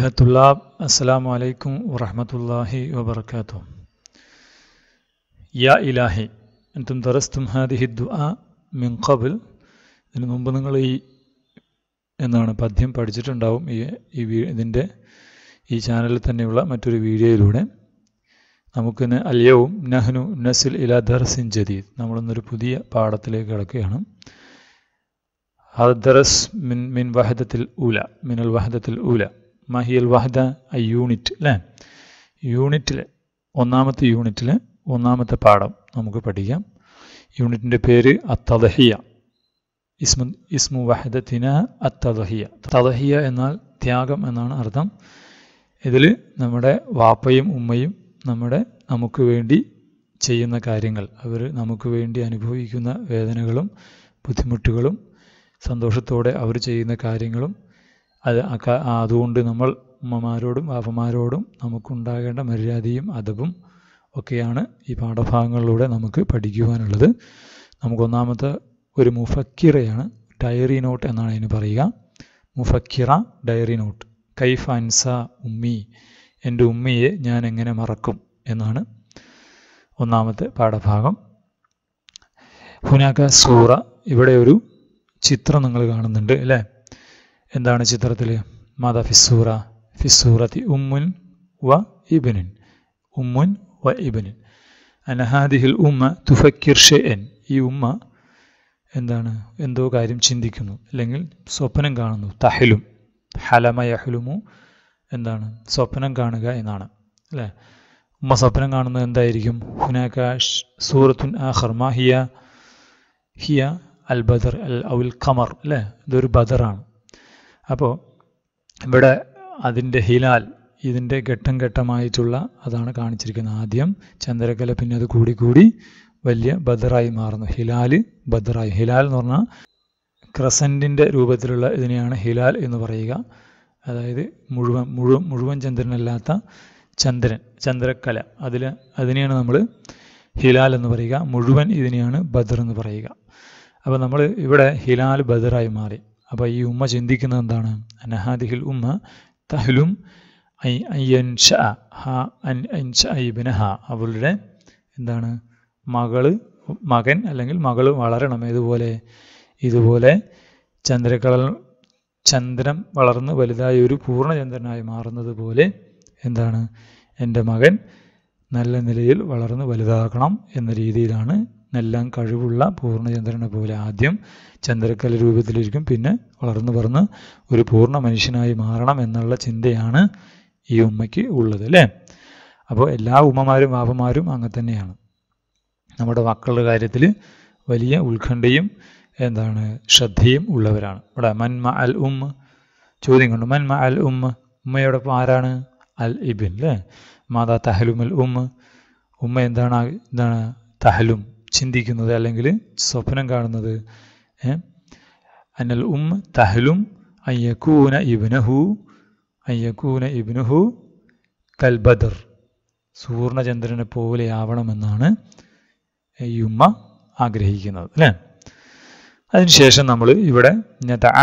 അയ്യുഹത്തുല്ലാബ് അസ്സാം വലൈക്കും വറഹമത്തല്ലാഹി വബർക്കാത്തു യാ ഇലാഹി എന്തും തറസ്തും ഹാദിഹി ദുആ മിൻ ഖബിൽ ഇതിനു മുമ്പ് നിങ്ങൾ ഈ എന്നാണ് പദ്യം പഠിച്ചിട്ടുണ്ടാവും ഈ ഈ ഇതിൻ്റെ ഈ ചാനലിൽ തന്നെയുള്ള മറ്റൊരു വീഡിയോയിലൂടെ നമുക്കിന്ന് അല്യവും നഹ്നു നസിൽ ഇല ദർസിൻ ജദീദ് നമ്മളിന്നൊരു പുതിയ പാഠത്തിലേക്ക് കിടക്കുകയാണ് ഹദ് മിൻ മിൻ വഹദത്തിൽ ഊല മിനൽ വഹദത്തിൽ ഊല മഹിയൽ വഹദ ഐ യൂണിറ്റ് അല്ലേ യൂണിറ്റിൽ ഒന്നാമത്തെ യൂണിറ്റിൽ ഒന്നാമത്തെ പാഠം നമുക്ക് പഠിക്കാം യൂണിറ്റിൻ്റെ പേര് അത്തദഹിയ ഇസ്മു ഇസ്മു വഹദത്തിന അത്തദഹിയ തദഹിയ എന്നാൽ ത്യാഗം എന്നാണ് അർത്ഥം ഇതിൽ നമ്മുടെ വാപ്പയും ഉമ്മയും നമ്മുടെ നമുക്ക് വേണ്ടി ചെയ്യുന്ന കാര്യങ്ങൾ അവർ നമുക്ക് വേണ്ടി അനുഭവിക്കുന്ന വേദനകളും ബുദ്ധിമുട്ടുകളും സന്തോഷത്തോടെ അവർ ചെയ്യുന്ന കാര്യങ്ങളും അത് അതുകൊണ്ട് നമ്മൾ ഉമ്മമാരോടും വാപ്പമാരോടും നമുക്കുണ്ടാകേണ്ട മര്യാദയും അദബും ഒക്കെയാണ് ഈ പാഠഭാഗങ്ങളിലൂടെ നമുക്ക് പഠിക്കുവാനുള്ളത് നമുക്കൊന്നാമത്തെ ഒരു മുഫക്കിറയാണ് ഡയറി നോട്ട് എന്നാണ് അതിന് പറയുക മുഫക്കിറ ഡയറി നോട്ട് കൈഫ് അൻസ ഉമ്മി എൻ്റെ ഉമ്മയെ ഞാൻ എങ്ങനെ മറക്കും എന്നാണ് ഒന്നാമത്തെ പാഠഭാഗം ഹുനാക സൂറ ഇവിടെ ഒരു ചിത്രം നിങ്ങൾ കാണുന്നുണ്ട് അല്ലേ എന്താണ് ചിത്രത്തിൽ മാതാ ഫിസൂറ ഫിസൂറത്തി ഉമ്മുൻ വ ഇബിനിൻ ഉമ്മുൻ വ ഇബിനിൻ അനഹാദിഹിൽ ഉമ്മ തുഫക്കിർ എൻ ഈ ഉമ്മ എന്താണ് എന്തോ കാര്യം ചിന്തിക്കുന്നു അല്ലെങ്കിൽ സ്വപ്നം കാണുന്നു തഹലും ഹലമ യഹലുമു എന്താണ് സ്വപ്നം കാണുക എന്നാണ് അല്ലേ ഉമ്മ സ്വപ്നം കാണുന്നത് എന്തായിരിക്കും ഹുനാക്ക സൂറത്തുൻ ആ ഹർമ ഹിയ ഹിയ അൽ ബദർ അൽ ഔൽ ഖമർ അല്ലേ ഇതൊരു ബദറാണ് അപ്പോൾ ഇവിടെ അതിൻ്റെ ഹിലാൽ ഇതിൻ്റെ ഘട്ടം ഘട്ടമായിട്ടുള്ള അതാണ് കാണിച്ചിരിക്കുന്നത് ആദ്യം ചന്ദ്രക്കല പിന്നെ അത് കൂടിക്കൂടി വലിയ ബദറായി മാറുന്നു ഹിലാൽ ബദറായി ഹിലാൽ എന്ന് പറഞ്ഞാൽ ക്രസൻറ്റിൻ്റെ രൂപത്തിലുള്ള ഇതിനെയാണ് ഹിലാൽ എന്ന് പറയുക അതായത് മുഴുവൻ മുഴുവൻ മുഴുവൻ ചന്ദ്രനല്ലാത്ത ചന്ദ്രൻ ചന്ദ്രക്കല അതിൽ അതിനെയാണ് നമ്മൾ ഹിലാൽ എന്ന് പറയുക മുഴുവൻ ഇതിനെയാണ് ബദർ എന്ന് പറയുക അപ്പോൾ നമ്മൾ ഇവിടെ ഹിലാൽ ബദറായി മാറി അപ്പോൾ ഈ ഉമ്മ ചിന്തിക്കുന്നത് എന്താണ് അനഹാദിഹിൽ ഉമ്മ തഹലും ഐ ഷാ ഹ അൻഷ ഇബിനഹ അവളുടെ എന്താണ് മകള് മകൻ അല്ലെങ്കിൽ മകള് വളരണം ഇതുപോലെ ഇതുപോലെ ചന്ദ്രക്കള ചന്ദ്രം വളർന്ന് വലുതായ ഒരു പൂർണ്ണചന്ദ്രനായി മാറുന്നത് പോലെ എന്താണ് എൻ്റെ മകൻ നല്ല നിലയിൽ വളർന്ന് വലുതാക്കണം എന്ന രീതിയിലാണ് എല്ലാം കഴിവുള്ള പൂർണ്ണചന്ദ്രനെ പോലെ ആദ്യം ചന്ദ്രക്കല രൂപത്തിലിരിക്കും പിന്നെ വളർന്നു പറന്ന് ഒരു പൂർണ്ണ മനുഷ്യനായി മാറണം എന്നുള്ള ചിന്തയാണ് ഈ ഉമ്മയ്ക്ക് ഉള്ളത് അല്ലേ അപ്പോൾ എല്ലാ ഉമ്മമാരും വാപ്പമാരും അങ്ങനെ തന്നെയാണ് നമ്മുടെ മക്കളുടെ കാര്യത്തിൽ വലിയ ഉത്കണ്ഠയും എന്താണ് ശ്രദ്ധയും ഉള്ളവരാണ് ഇവിടെ മൻമ അൽ ഉമ്മ ചോദ്യം കൊണ്ട് മൻമ അൽ ഉമ്മ ഉമ്മയോടൊപ്പം ആരാണ് അൽ ഇബിൻ അല്ലേ മാതാ തഹലുമൽ ഉമ്മ ഉമ്മ എന്താണ് എന്താണ് തഹലും ചിന്തിക്കുന്നത് അല്ലെങ്കിൽ സ്വപ്നം കാണുന്നത് അനൽ ഉം തഹലും അയ്യക്കൂന ഇബ്നഹു അയ്യക്കൂന ഇബ്നഹു കൽബദർ സൂർണചന്ദ്രനെ പോലെയാവണമെന്നാണ് ഈ ഉമ്മ ആഗ്രഹിക്കുന്നത് അല്ലേ അതിനുശേഷം നമ്മൾ ഇവിടെ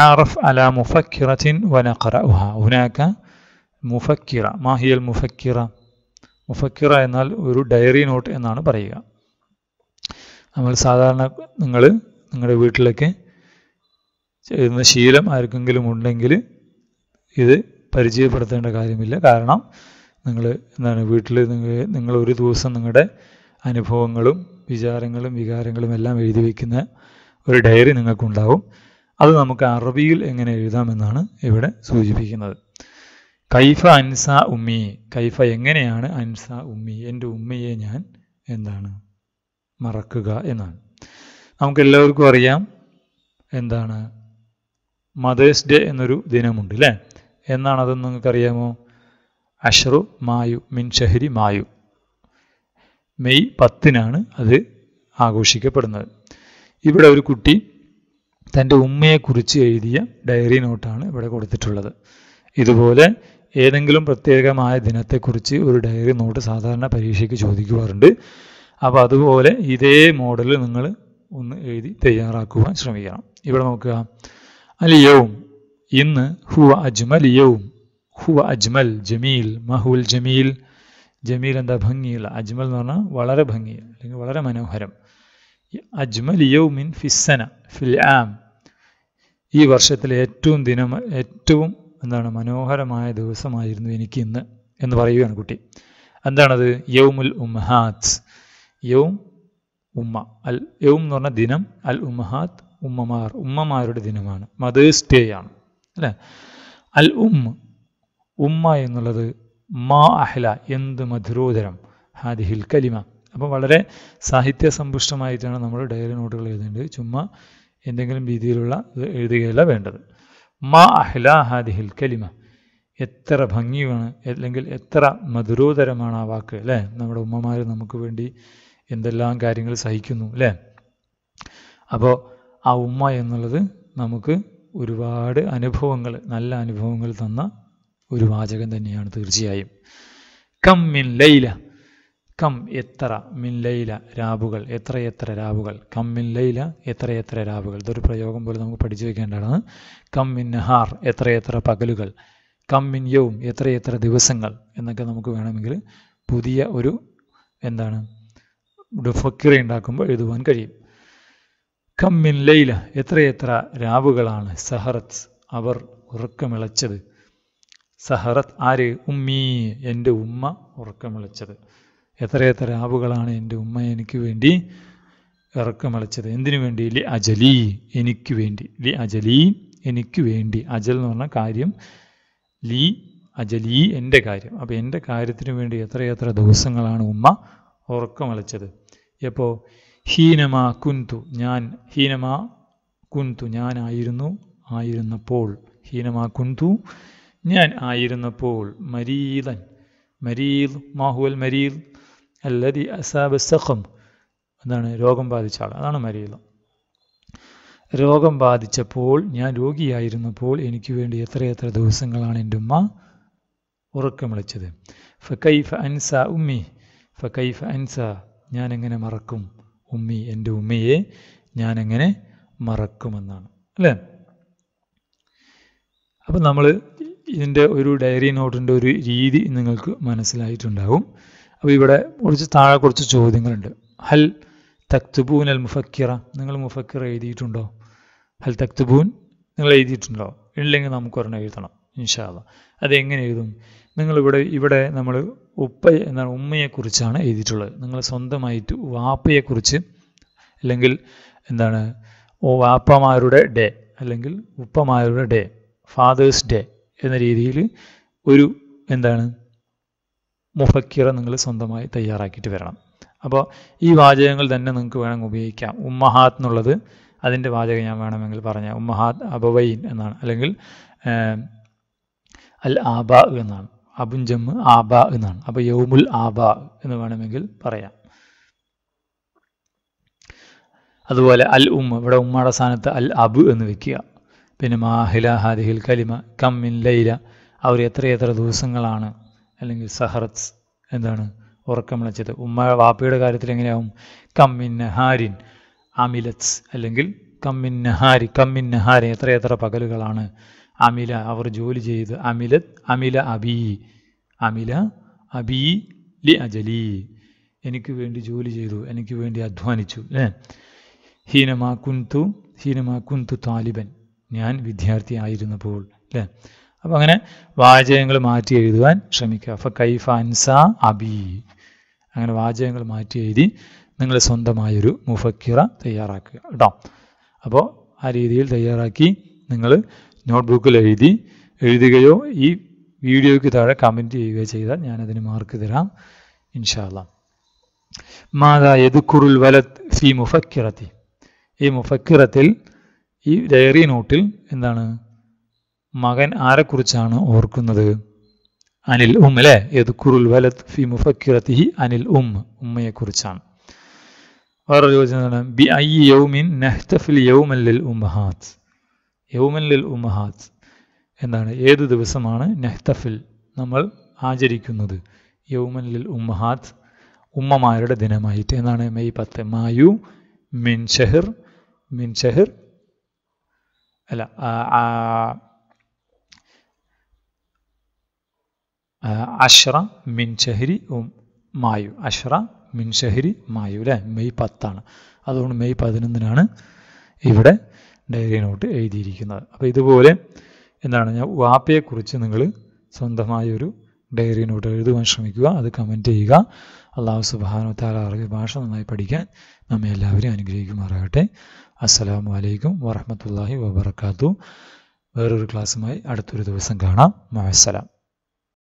ആറഫ് അല മുഫക്കിറത്തിൻ വനഖറ മുഫക്കിറ മാഹിയൽ മുഫക്കിറ മുഫക്കിറ എന്നാൽ ഒരു ഡയറി നോട്ട് എന്നാണ് പറയുക നമ്മൾ സാധാരണ നിങ്ങൾ നിങ്ങളുടെ വീട്ടിലൊക്കെ ചെയ്യുന്ന ശീലം ആർക്കെങ്കിലും ഉണ്ടെങ്കിൽ ഇത് പരിചയപ്പെടുത്തേണ്ട കാര്യമില്ല കാരണം നിങ്ങൾ എന്താണ് വീട്ടിൽ നിങ്ങൾ നിങ്ങൾ ഒരു ദിവസം നിങ്ങളുടെ അനുഭവങ്ങളും വിചാരങ്ങളും വികാരങ്ങളും എല്ലാം എഴുതി വയ്ക്കുന്ന ഒരു ഡയറി നിങ്ങൾക്കുണ്ടാവും അത് നമുക്ക് അറബിയിൽ എങ്ങനെ എഴുതാമെന്നാണ് ഇവിടെ സൂചിപ്പിക്കുന്നത് കൈഫ അൻസ ഉമ്മി കൈഫ എങ്ങനെയാണ് അൻസ ഉമ്മി എൻ്റെ ഉമ്മയെ ഞാൻ എന്താണ് മറക്കുക എന്നാണ് നമുക്ക് എല്ലാവർക്കും അറിയാം എന്താണ് മദേഴ്സ് ഡേ എന്നൊരു ദിനമുണ്ട് അല്ലേ എന്നാണതെന്ന് നിങ്ങൾക്കറിയാമോ അഷറു മായു മിൻ ഷഹരി മായു മെയ് പത്തിനാണ് അത് ആഘോഷിക്കപ്പെടുന്നത് ഇവിടെ ഒരു കുട്ടി തൻ്റെ ഉമ്മയെക്കുറിച്ച് എഴുതിയ ഡയറി നോട്ടാണ് ഇവിടെ കൊടുത്തിട്ടുള്ളത് ഇതുപോലെ ഏതെങ്കിലും പ്രത്യേകമായ ദിനത്തെക്കുറിച്ച് ഒരു ഡയറി നോട്ട് സാധാരണ പരീക്ഷയ്ക്ക് ചോദിക്കുവാറുണ്ട് അപ്പോൾ അതുപോലെ ഇതേ മോഡൽ നിങ്ങൾ ഒന്ന് എഴുതി തയ്യാറാക്കുവാൻ ശ്രമിക്കണം ഇവിടെ നോക്കുക അലിയവും ഇന്ന് ഹുവ അജ്മലിയവും ഹുവ അജ്മൽ ജമീൽ മഹുൽ ജമീൽ ജമീൽ എന്താ ഭംഗിയുള്ള അജ്മൽ എന്ന് പറഞ്ഞാൽ വളരെ ഭംഗി അല്ലെങ്കിൽ വളരെ മനോഹരം അജ്മലിയവും മിൻ ഫിസ്സന ഫിൽ ആം ഈ വർഷത്തിലെ ഏറ്റവും ദിനം ഏറ്റവും എന്താണ് മനോഹരമായ ദിവസമായിരുന്നു എനിക്ക് ഇന്ന് എന്ന് പറയുകയാണ് കുട്ടി എന്താണത് യൗമുൽ ഉംഹാത്സ് യൗം ഉമ്മ അൽ യൗം എന്ന് പറഞ്ഞ ദിനം അൽ ഉമ്മഹാത്ത് ഉമ്മമാർ ഉമ്മമാരുടെ ദിനമാണ് മദേഴ്സ് ഡേ ആണ് അല്ലേ അൽ ഉമ്മ ഉമ്മ എന്നുള്ളത് മാ അഹ്ല എന്ത് മധുരോധരം ഹാദിഹിൽ കലിമ അപ്പോൾ വളരെ സാഹിത്യ സമ്പുഷ്ടമായിട്ടാണ് നമ്മൾ ഡയറി നോട്ടുകൾ എഴുതേണ്ടത് ചുമ്മാ എന്തെങ്കിലും രീതിയിലുള്ള എഴുതുകയല്ല വേണ്ടത് മാ അഹ്ല ഹാദിഹിൽ കലിമ എത്ര ഭംഗിയാണ് അല്ലെങ്കിൽ എത്ര മധുരോധരമാണ് ആ വാക്ക് അല്ലേ നമ്മുടെ ഉമ്മമാർ നമുക്ക് വേണ്ടി എന്തെല്ലാം കാര്യങ്ങൾ സഹിക്കുന്നു അല്ലേ അപ്പോൾ ആ ഉമ്മ എന്നുള്ളത് നമുക്ക് ഒരുപാട് അനുഭവങ്ങൾ നല്ല അനുഭവങ്ങൾ തന്ന ഒരു വാചകം തന്നെയാണ് തീർച്ചയായും കം മിൻ ലൈല കം എത്ര മിൻ ലൈല രാവുകൾ എത്ര എത്ര രാവുകൾ കം മിൻ ലൈല എത്ര എത്ര രാവുകൾ ഇതൊരു പ്രയോഗം പോലെ നമുക്ക് പഠിച്ചു വയ്ക്കേണ്ടതാണ് കം മിൻ നഹാർ എത്ര എത്ര പകലുകൾ കം മിൻ യോം എത്ര എത്ര ദിവസങ്ങൾ എന്നൊക്കെ നമുക്ക് വേണമെങ്കിൽ പുതിയ ഒരു എന്താണ് ഫക്കീറ ഉണ്ടാക്കുമ്പോൾ എഴുതുവാൻ കഴിയും കമ്മിൻ ലൈല എത്രയെത്ര രാവുകളാണ് സഹറത്ത് അവർ ഉറക്കമിളച്ചത് സഹറത്ത് ആര് ഉമ്മീ എൻ്റെ ഉമ്മ ഉറക്കമിളച്ചത് എത്രയെത്ര രാവുകളാണ് എൻ്റെ ഉമ്മ എനിക്ക് വേണ്ടി ഇറക്കമിളച്ചത് എന്തിനു വേണ്ടി ലി അജലി എനിക്ക് വേണ്ടി ലി അജലി എനിക്ക് വേണ്ടി അജൽ എന്ന് പറഞ്ഞ കാര്യം ലി അജലി എൻ്റെ കാര്യം അപ്പോൾ എൻ്റെ കാര്യത്തിന് വേണ്ടി എത്രയെത്ര ദിവസങ്ങളാണ് ഉമ്മ ഉറക്കമളിച്ചത് എപ്പോ ഹീനമാ കുന്തു ഞാൻ ഹീനമാ കുന്തു ഞാനായിരുന്നു ആയിരുന്നപ്പോൾ ഹീനമാ കുന്തു ഞാൻ ആയിരുന്നപ്പോൾ മരീദൻ മരീൽ മാഹുൽ മരീൽ അല്ലതി അസാബ് സഖം അതാണ് രോഗം ബാധിച്ച ആൾ അതാണ് മരീൽ രോഗം ബാധിച്ചപ്പോൾ ഞാൻ രോഗിയായിരുന്നപ്പോൾ എനിക്ക് വേണ്ടി എത്രയെത്ര ദിവസങ്ങളാണ് എൻ്റെ ഉമ്മ ഉറക്കം വിളിച്ചത് ഫ അൻസ ഉമ്മി ഫൈഫ് അൻസ ഞാനെങ്ങനെ മറക്കും ഉമ്മി എൻ്റെ ഉമ്മയെ ഞാനെങ്ങനെ മറക്കുമെന്നാണ് അല്ലേ അപ്പം നമ്മൾ ഇതിൻ്റെ ഒരു ഡയറി നോട്ടിൻ്റെ ഒരു രീതി നിങ്ങൾക്ക് മനസ്സിലായിട്ടുണ്ടാകും അപ്പോൾ ഇവിടെ കുറച്ച് താഴെ കുറച്ച് ചോദ്യങ്ങളുണ്ട് ഹൽ തക്തുബൂൻ അൽ മുഫക്കിറ നിങ്ങൾ മുഫക്കിറ എഴുതിയിട്ടുണ്ടോ ഹൽ തക്തുബൂൻ നിങ്ങൾ എഴുതിയിട്ടുണ്ടോ ഇല്ലെങ്കിൽ നമുക്ക് ഒരെണ്ണം എഴുതണം ഇൻഷാല്ല അതെങ്ങനെ എഴുതും നിങ്ങളിവിടെ ഇവിടെ നമ്മൾ ഉപ്പ എന്നാണ് ഉമ്മയെക്കുറിച്ചാണ് എഴുതിയിട്ടുള്ളത് നിങ്ങൾ സ്വന്തമായിട്ട് വാപ്പയെക്കുറിച്ച് അല്ലെങ്കിൽ എന്താണ് ഓ വാപ്പമാരുടെ ഡേ അല്ലെങ്കിൽ ഉപ്പമാരുടെ ഡേ ഫാദേഴ്സ് ഡേ എന്ന രീതിയിൽ ഒരു എന്താണ് മുഫക്കിറ നിങ്ങൾ സ്വന്തമായി തയ്യാറാക്കിയിട്ട് വരണം അപ്പോൾ ഈ വാചകങ്ങൾ തന്നെ നിങ്ങൾക്ക് വേണമെങ്കിൽ ഉപയോഗിക്കാം ഉമ്മഹാത്ത് എന്നുള്ളത് അതിൻ്റെ വാചകം ഞാൻ വേണമെങ്കിൽ പറഞ്ഞ ഉമ്മഹാത്ത് അബവൈൻ എന്നാണ് അല്ലെങ്കിൽ അൽ ആബ എന്നാണ് അബുൻ ആബ എന്നാണ് അപ്പോൾ യൗമുൽ ആബ എന്ന് വേണമെങ്കിൽ പറയാം അതുപോലെ അൽ ഉമ്മ ഇവിടെ ഉമ്മയുടെ സ്ഥാനത്ത് അൽ അബു എന്ന് വെക്കുക പിന്നെ മാഹില ഹാദിഹിൽ കലിമ കമ്മിൻ ലൈല അവർ എത്രയെത്ര ദിവസങ്ങളാണ് അല്ലെങ്കിൽ സഹറത്ത് എന്താണ് ഉറക്കം വിളിച്ചത് ഉമ്മ വാപ്പയുടെ കാര്യത്തിൽ എങ്ങനെയാവും കമ്മിൻ നഹാരിൻ അമിലത്സ് അല്ലെങ്കിൽ കമ്മിൻ നഹാരി കമ്മിൻ ഹാരി എത്രയെത്ര പകലുകളാണ് അമില അവർ ജോലി ചെയ്ത് അമിലത് അമില അബി അമില അബി ലി അജലി എനിക്ക് വേണ്ടി ജോലി ചെയ്തു എനിക്ക് വേണ്ടി അധ്വാനിച്ചു അല്ലേ ഹീനമാ കുന്തു ഹീനമാ കുന്തു താലിബൻ ഞാൻ വിദ്യാർത്ഥി ആയിരുന്നപ്പോൾ അല്ലേ അപ്പം അങ്ങനെ വാചകങ്ങൾ മാറ്റി എഴുതുവാൻ ശ്രമിക്കുക അപ്പം കൈഫ അൻസ അബി അങ്ങനെ വാചകങ്ങൾ മാറ്റി എഴുതി നിങ്ങൾ സ്വന്തമായൊരു മുഫക്കിറ തയ്യാറാക്കുക കേട്ടോ അപ്പോൾ ആ രീതിയിൽ തയ്യാറാക്കി നിങ്ങൾ നോട്ട് ബുക്കിൽ എഴുതി എഴുതുകയോ ഈ വീഡിയോയ്ക്ക് താഴെ കമൻറ്റ് ചെയ്യുകയോ ചെയ്താൽ ഞാനതിന് മാർക്ക് തരാം ഇൻഷാല്ല മാതാ യദുക്കുറുൽ വലത് ഫി മുഫക്കിറത്തി ഈ മുഫക്കിറത്തിൽ ഈ ഡയറി നോട്ടിൽ എന്താണ് മകൻ ആരെക്കുറിച്ചാണ് ഓർക്കുന്നത് അനിൽ ഉം അല്ലേ യദുക്കുറുൽ വലത് ഫി മുഫക്കിറത്തിഹി അനിൽ ഉം ഉമ്മയെക്കുറിച്ചാണ് വേറൊരു ചോദിച്ചാണ് ബി ഐ യൗമിൻ നെഹ്തഫിൽ യൗമല്ലിൽ ഉമ്മഹാത്ത് യൗമല്ലിൽ ഉമ്മഹാത്ത് എന്താണ് ഏത് ദിവസമാണ് നെഹ്തഫിൽ നമ്മൾ ആചരിക്കുന്നത് യൗമല്ലിൽ ഉമ്മഹാത്ത് ഉമ്മമാരുടെ ദിനമായിട്ട് എന്നാണ് മെയ് പത്ത് മായു മിൻ ഷെഹിർ മിൻ ഷെഹിർ അല്ല അഷ്റ മിൻ ഷെഹരി മായു അഷ്റ മിൻ ഷെഹരി മായു അല്ലേ മെയ് പത്താണ് അതുകൊണ്ട് മെയ് പതിനൊന്നിനാണ് ഇവിടെ ഡയറി നോട്ട് എഴുതിയിരിക്കുന്നത് അപ്പോൾ ഇതുപോലെ എന്താണ് ഞാൻ വാപ്പയെക്കുറിച്ച് നിങ്ങൾ സ്വന്തമായ ഒരു ഡയറി നോട്ട് എഴുതുവാൻ ശ്രമിക്കുക അത് കമൻറ്റ് ചെയ്യുക അള്ളാഹു സുബാനു താല അറബി ഭാഷ നന്നായി പഠിക്കാൻ നമ്മെ എല്ലാവരെയും അനുഗ്രഹിക്കുമാറാകട്ടെ അസ്സലാമു അലൈക്കും വറഹമത്തല്ലാഹി വബർക്കാത്തു വേറൊരു ക്ലാസ്സുമായി അടുത്തൊരു ദിവസം കാണാം മഹസ്സലാം